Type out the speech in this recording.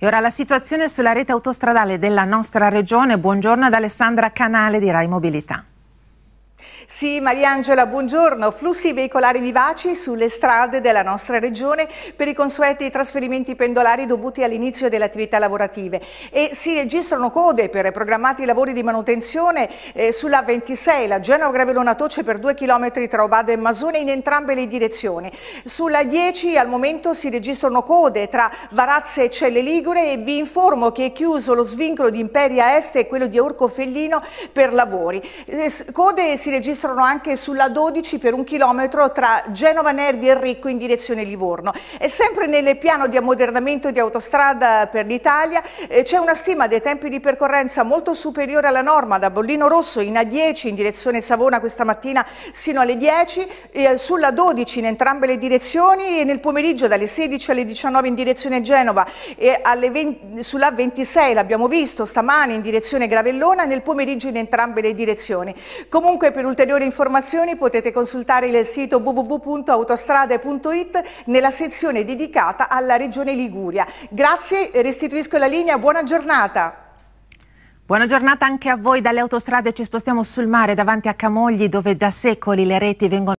E ora la situazione sulla rete autostradale della nostra regione. Buongiorno ad Alessandra Canale di Rai Mobilità. Sì, Mariangela, buongiorno. Flussi veicolari vivaci sulle strade della nostra regione per i consueti trasferimenti pendolari dovuti all'inizio delle attività lavorative e si registrano code per programmati lavori di manutenzione eh, sulla 26, la Genova Gravelona Toce per due chilometri tra Ovada e Masone in entrambe le direzioni. Sulla 10 al momento si registrano code tra Varazze e Celle Ligure e vi informo che è chiuso lo svincolo di Imperia Est e quello di Orco Fellino per lavori. Eh, code si registrano registrano anche sulla 12 per un chilometro tra Genova Nervi e Ricco in direzione Livorno. E sempre nel piano di ammodernamento di autostrada per l'Italia eh, c'è una stima dei tempi di percorrenza molto superiore alla norma da Bollino Rosso in A10 in direzione Savona questa mattina sino alle 10, e eh, sulla 12 in entrambe le direzioni e nel pomeriggio dalle 16 alle 19 in direzione Genova e alle 20, sulla 26 l'abbiamo visto stamani in direzione Gravellona nel pomeriggio in entrambe le direzioni. Comunque per ulteriori ulteriori informazioni potete consultare il sito www.autostrade.it nella sezione dedicata alla Regione Liguria. Grazie, restituisco la linea, buona giornata. Buona giornata anche a voi. Dalle autostrade ci spostiamo sul mare davanti a Camogli dove da secoli le reti vengono